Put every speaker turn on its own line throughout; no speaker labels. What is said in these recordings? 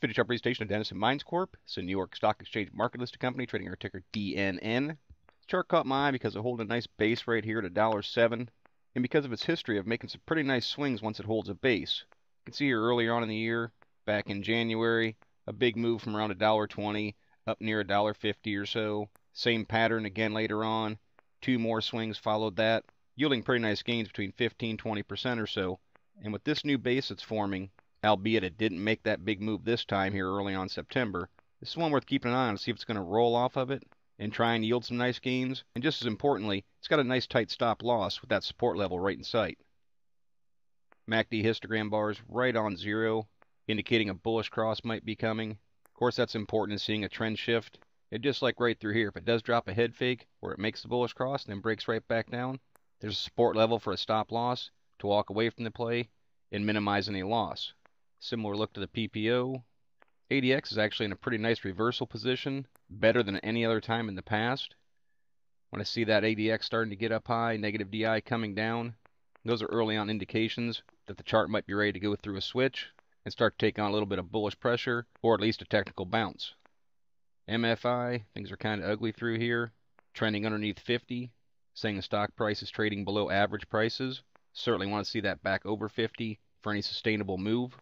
Spitty Chop Station of Dennis and Mines Corp. It's a New York Stock Exchange market listed company trading our ticker DNN. This chart caught my eye because it holds a nice base right here at $1.07 and because of its history of making some pretty nice swings once it holds a base. You can see here earlier on in the year, back in January, a big move from around $1.20 up near $1.50 or so. Same pattern again later on. Two more swings followed that, yielding pretty nice gains between 15 20% or so. And with this new base that's forming, albeit it didn't make that big move this time here early on September. This is one worth keeping an eye on to see if it's going to roll off of it and try and yield some nice gains. And just as importantly, it's got a nice tight stop loss with that support level right in sight. MACD histogram bars right on zero, indicating a bullish cross might be coming. Of course, that's important in seeing a trend shift. And just like right through here, if it does drop a head fake where it makes the bullish cross and then breaks right back down, there's a support level for a stop loss to walk away from the play and minimize any loss. Similar look to the PPO. ADX is actually in a pretty nice reversal position, better than any other time in the past. When I see that ADX starting to get up high, negative DI coming down, those are early on indications that the chart might be ready to go through a switch and start taking on a little bit of bullish pressure or at least a technical bounce. MFI, things are kind of ugly through here, trending underneath 50, saying the stock price is trading below average prices. Certainly want to see that back over 50 for any sustainable move.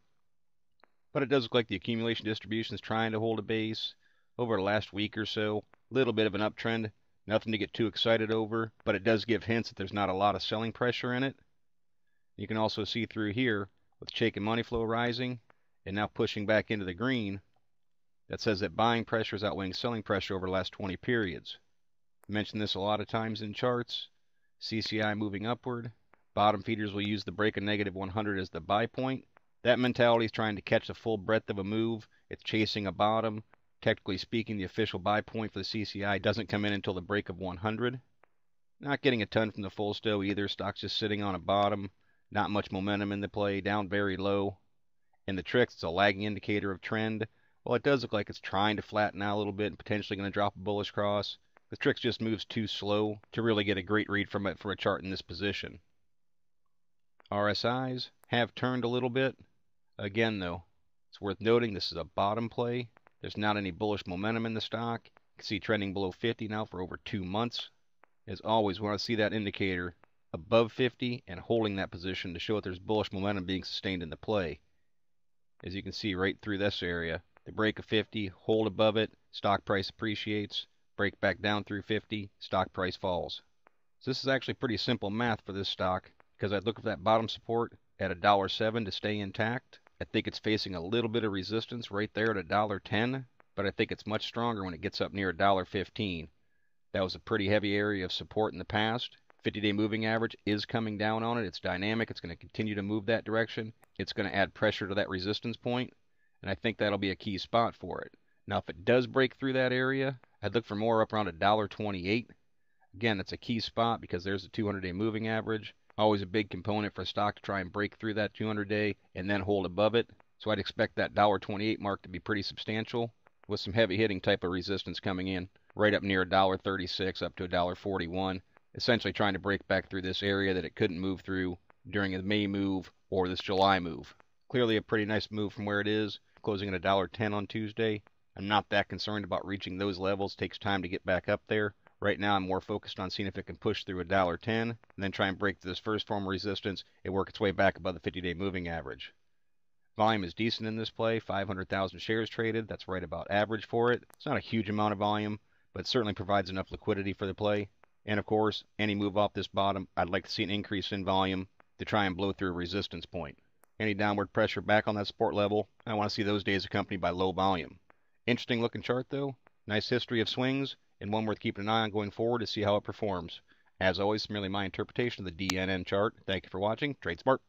But it does look like the accumulation distribution is trying to hold a base over the last week or so. A little bit of an uptrend. Nothing to get too excited over, but it does give hints that there's not a lot of selling pressure in it. You can also see through here with shake and money flow rising and now pushing back into the green that says that buying pressure is outweighing selling pressure over the last 20 periods. I mentioned this a lot of times in charts. CCI moving upward. Bottom feeders will use the break of negative 100 as the buy point that mentality is trying to catch the full breadth of a move. It's chasing a bottom. Technically speaking, the official buy point for the CCI doesn't come in until the break of 100. Not getting a ton from the full stow either. Stock's just sitting on a bottom. Not much momentum in the play. Down very low. In the tricks, it's a lagging indicator of trend. Well, it does look like it's trying to flatten out a little bit and potentially going to drop a bullish cross. The tricks just moves too slow to really get a great read from it for a chart in this position. RSIs have turned a little bit. Again, though, it's worth noting this is a bottom play. There's not any bullish momentum in the stock. You can see trending below 50 now for over two months. As always, we want to see that indicator above 50 and holding that position to show that there's bullish momentum being sustained in the play. As you can see right through this area, the break of 50, hold above it, stock price appreciates, break back down through 50, stock price falls. So this is actually pretty simple math for this stock because I'd look for that bottom support at $1.07 to stay intact I think it's facing a little bit of resistance right there at a dollar ten, but I think it's much stronger when it gets up near a dollar fifteen. That was a pretty heavy area of support in the past. 50 day moving average is coming down on it. It's dynamic. It's going to continue to move that direction. It's going to add pressure to that resistance point, and I think that'll be a key spot for it. Now, if it does break through that area, I'd look for more up around $1.28. Again, that's a key spot because there's a 200 day moving average always a big component for a stock to try and break through that 200 day and then hold above it. So I'd expect that $1.28 mark to be pretty substantial with some heavy hitting type of resistance coming in right up near $1.36 up to $1.41, essentially trying to break back through this area that it couldn't move through during the May move or this July move. Clearly a pretty nice move from where it is, closing at $1.10 on Tuesday. I'm not that concerned about reaching those levels. Takes time to get back up there. Right now, I'm more focused on seeing if it can push through a dollar ten, and then try and break this first form of resistance and work its way back above the 50-day moving average. Volume is decent in this play, 500,000 shares traded. That's right about average for it. It's not a huge amount of volume, but it certainly provides enough liquidity for the play. And of course, any move off this bottom, I'd like to see an increase in volume to try and blow through a resistance point. Any downward pressure back on that support level, I want to see those days accompanied by low volume. Interesting looking chart though. Nice history of swings and one worth keeping an eye on going forward to see how it performs. As always, merely my interpretation of the DNN chart. Thank you for watching. Trade smart.